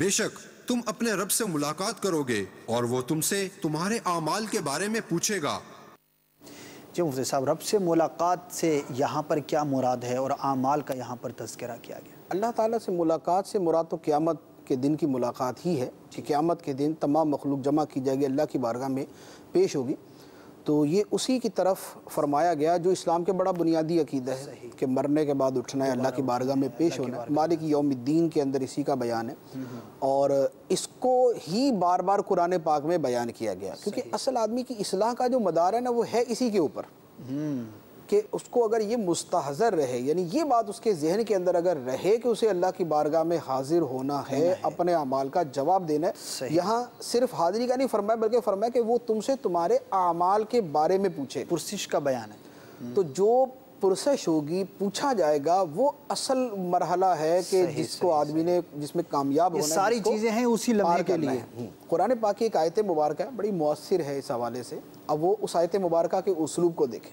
बेशक तुम अपने रब से मुलाकात करोगे और वो तुमसे तुम्हारे आमाल के बारे में पूछेगा जी मुफ्ती साहब रब से मुलाकात से यहाँ पर क्या मुराद है और आमाल का यहाँ पर तस्करा किया गया अल्लाह ताला से मुलाकात से मुराद तो क़्यामत के दिन की मुलाकात ही है कि क़्यामत के दिन तमाम मखलूक जमा की जाएगी अल्लाह की बारगाह में पेश होगी तो ये उसी की तरफ फरमाया गया जो इस्लाम के बड़ा बुनियादी अकीदा है कि मरने के बाद उठना है अल्लाह की बारगाह में पेश होना है मालिक योमद्दीन के अंदर इसी का बयान है हम्म, हम्म। और इसको ही बार बार कुरान पाक में बयान किया गया क्योंकि असल आदमी की असलाह का जो मदार है ना वो है इसी के ऊपर हम्म। कि उसको अगर ये मुस्तहज़र रहे यानी ये बात उसके जहन के अंदर अगर रहे कि उसे अल्लाह की बारगाह में हाजिर होना है, है। अपने अमाल का जवाब देना है यहाँ सिर्फ हाजिरी का नहीं फरमाया बल्कि फरमाए कि वो तुमसे तुम्हारे अमाल के बारे में पूछे पुरसिश का बयान है तो जो पुरसश होगी पूछा जाएगा वो असल मरहला है कि जिसको आदमी ने जिसमें कामयाब होना सारी चीज़ें हैं उसी लम्हे के लिए कुरान पाक की एक आयत मुबारक है बड़ी मौसर है इस हवाले से अब वो उस आयत मुबारक के उसलूब को देखें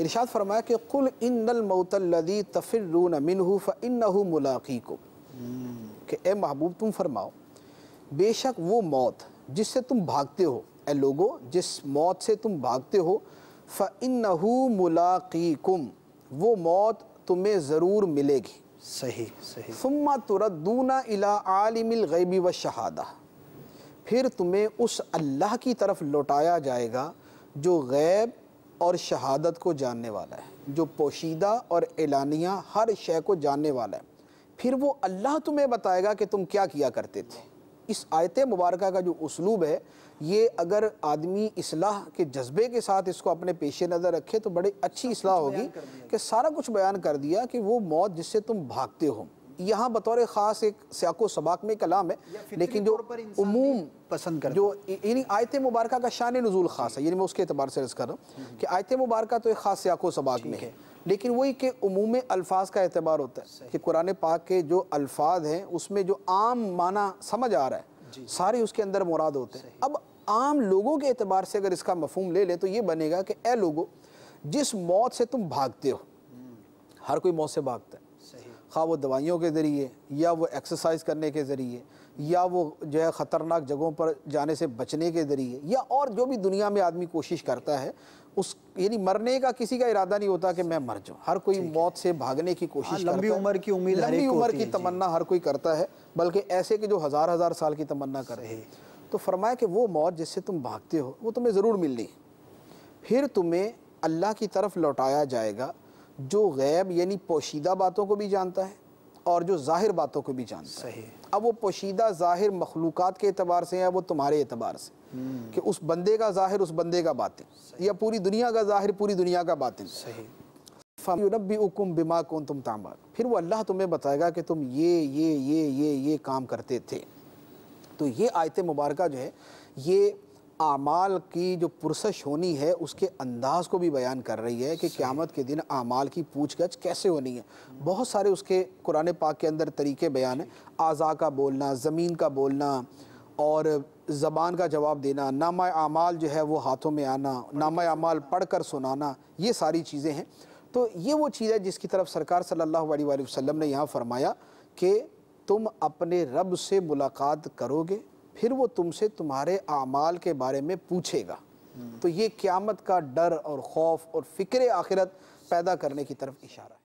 इर्शाद फरमाया कि कुल इन मौतल्लदी तफिर मिनहू फ़िन मुलाकी को कि ए महबूब तुम फरमाओ बेशक वो मौत जिससे तुम भागते हो ए लोगो जिस मौत से तुम भागते हो फ़िन कुम वो मौत तुम्हें ज़रूर मिलेगी सही सही सुम्मा तुरदूना इला आलिमिल गैबी व शहादा फिर तुम्हें उस अल्लाह की तरफ लौटाया जाएगा जो गैब और शहादत को जानने वाला है जो पोशीदा और एलानिया हर शय को जानने वाला है फिर वो अल्लाह तुम्हें बताएगा कि तुम क्या किया करते थे इस आयत मुबारक का जो उसलूब है ये अगर आदमी असलाह के जज्बे के साथ इसको अपने पेश नज़र रखे तो बड़ी अच्छी असलाह होगी कि सारा कुछ बयान कर दिया कि वो मौत जिससे तुम भागते हो यहाँ बतौर ख़ास एक सियाको सबाक में कलाम है लेकिन जो उमूम पसंद कर जो यानी आयत मुबारक का शान नजूल ख़ास है यानी मैं उसके अतबार से रज कर रहा हूँ कि आयत मुबारक तो एक ख़ास सियाको सबाक में है लेकिन वही के उमूम अल्फाज का एतबार होता है कि कुरान पाक के जो अल्फाज हैं उसमें जो आम माना समझ आ रहा है सारे उसके अंदर मुराद होते हैं अब आम लोगों के अतबार से अगर इसका मफहम ले लें तो ये बनेगा कि ए लोगो जिस मौत से तुम भागते हो हम्म। हर कोई मौत से भागता है खा वो दवाइयों के ज़रिए या वो एक्सरसाइज करने के ज़रिए या वो जो है ख़तरनाक जगहों पर जाने से बचने के ज़रिए या और जो भी दुनिया में आदमी कोशिश करता है उस यानी मरने का किसी का इरादा नहीं होता कि मैं मर जाऊँ हर कोई मौत से भागने की कोशिश हाँ, लंबी उम्र की उम्मीद लंबी उम्र की तमन्ना हर कोई करता है बल्कि ऐसे कि जो हज़ार हज़ार साल की तमन्ना कर रहे हैं तो फरमाया कि वो मौत जिससे तुम भागते हो वो तुम्हें ज़रूर मिलनी फिर तुम्हें अल्लाह की तरफ लौटाया जाएगा जो गैब यानी पोशीदा बातों को भी जानता है और जो ज़ाहिर बातों को भी जानता सही। है अब वो पोशीदा ज़ाहिर मखलूक के अतबार से या वो तुम्हारे अतबार से हम्म। कि उस बंदे का ज़ाहिर उस बंदे का बातिन या पूरी दुनिया का ज़ाहिर पूरी दुनिया का बातिन सही उकुम बिमा कौन तुम तामा फिर वो अल्लाह तुम्हें बताएगा कि तुम ये ये ये ये ये काम करते थे तो ये आयत मुबारक जो है ये आमाल की जो पुरसश होनी है उसके अंदाज को भी बयान कर रही है कि क़्यामत के दिन आमाल की पूछगछ कैसे होनी है बहुत सारे उसके कुरान पाक के अंदर तरीके बयान हैं आज़ा का बोलना ज़मीन का बोलना और ज़बान का जवाब देना नामा आमाल जो है वो हाथों में आना नामा आमाल पढ़ कर सुनाना ये सारी चीज़ें हैं तो ये वो चीज़ है जिसकी तरफ सरकार सल्लल्लाहु अलैहि वसल्लम ने यहाँ फरमाया कि तुम अपने रब से मुलाकात करोगे फिर वो तुमसे तुम्हारे आमाल के बारे में पूछेगा हम्म। तो ये क़्यामत का डर और खौफ और फ़िक्र आखिरत पैदा करने की तरफ इशारा है